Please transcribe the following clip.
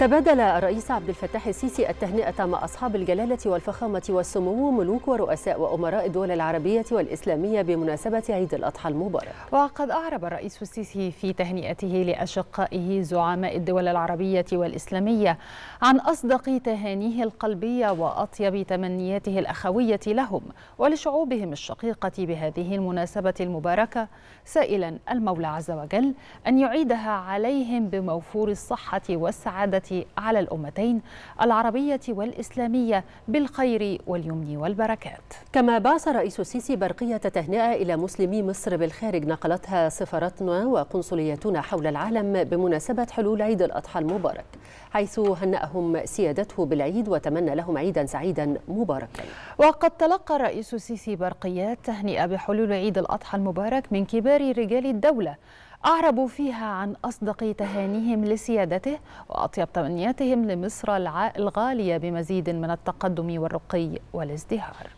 تبادل الرئيس عبد الفتاح السيسي التهنئة مع أصحاب الجلالة والفخامة والسمو ملوك ورؤساء وأمراء الدول العربية والإسلامية بمناسبة عيد الأضحى المبارك وقد أعرب الرئيس السيسي في تهنئته لأشقائه زعماء الدول العربية والإسلامية عن أصدق تهانيه القلبية وأطيب تمنياته الأخوية لهم ولشعوبهم الشقيقة بهذه المناسبة المباركة سائلا المولى عز وجل أن يعيدها عليهم بموفور الصحة والسعادة على الأمتين العربية والإسلامية بالخير واليمن والبركات كما بعث رئيس السيسي برقية تهنئة إلى مسلمي مصر بالخارج نقلتها سفارتنا وقنصلياتنا حول العالم بمناسبة حلول عيد الأضحى المبارك حيث هنأهم سيادته بالعيد وتمنى لهم عيدا سعيدا مباركا وقد تلقى الرئيس السيسي برقيات تهنئة بحلول عيد الأضحى المبارك من كبار رجال الدولة أعربوا فيها عن أصدق تهانيهم لسيادته وأطيب تمنياتهم لمصر الغالية بمزيد من التقدم والرقي والازدهار